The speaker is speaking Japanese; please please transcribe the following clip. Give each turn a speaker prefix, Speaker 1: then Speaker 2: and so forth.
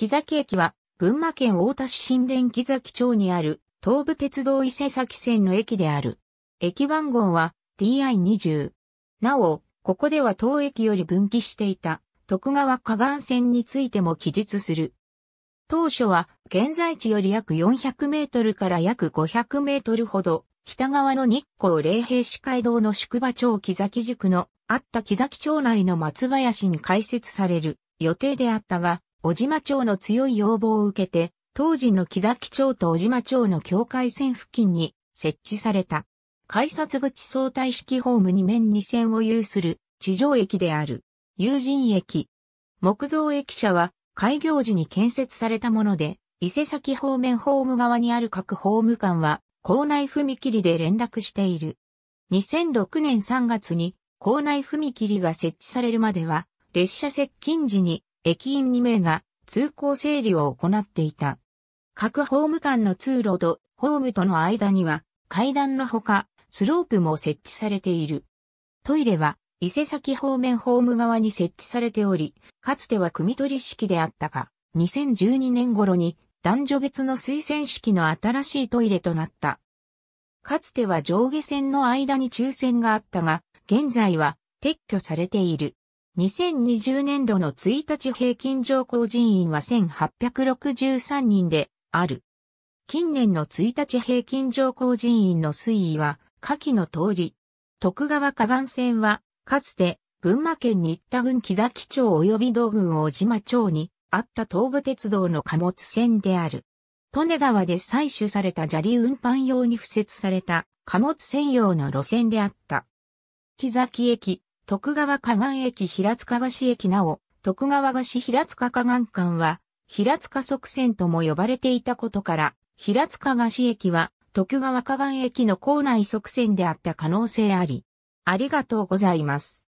Speaker 1: 木崎駅は、群馬県太田市新田木崎町にある、東武鉄道伊勢崎線の駅である。駅番号は、DI20。なお、ここでは当駅より分岐していた、徳川河岸線についても記述する。当初は、現在地より約400メートルから約500メートルほど、北側の日光霊平市街道の宿場町木崎宿のあった木崎町内の松林に開設される予定であったが、小島町の強い要望を受けて、当時の木崎町と小島町の境界線付近に設置された。改札口相対式ホーム2面2線を有する地上駅である。友人駅。木造駅舎は開業時に建設されたもので、伊勢崎方面ホーム側にある各ホーム間は、校内踏切で連絡している。2006年3月に、校内踏切が設置されるまでは、列車接近時に駅員2名が通行整理を行っていた。各ホーム間の通路とホームとの間には階段のほかスロープも設置されている。トイレは伊勢崎方面ホーム側に設置されており、かつては組取り式であったが、2012年頃に男女別の推薦式の新しいトイレとなった。かつては上下線の間に抽選があったが、現在は撤去されている。2020年度の1日平均上降人員は1863人である。近年の1日平均上降人員の推移は、下記の通り。徳川河岸線は、かつて、群馬県新田郡木崎町及び道郡大島町にあった東武鉄道の貨物線である。利根川で採取された砂利運搬用に付設された貨物専用の路線であった。木崎駅、徳川河岸駅平塚菓子駅なお、徳川菓子平塚河岸間は、平塚側線とも呼ばれていたことから、平塚菓子駅は、徳川河岸駅の構内側線であった可能性あり。ありがとうございます。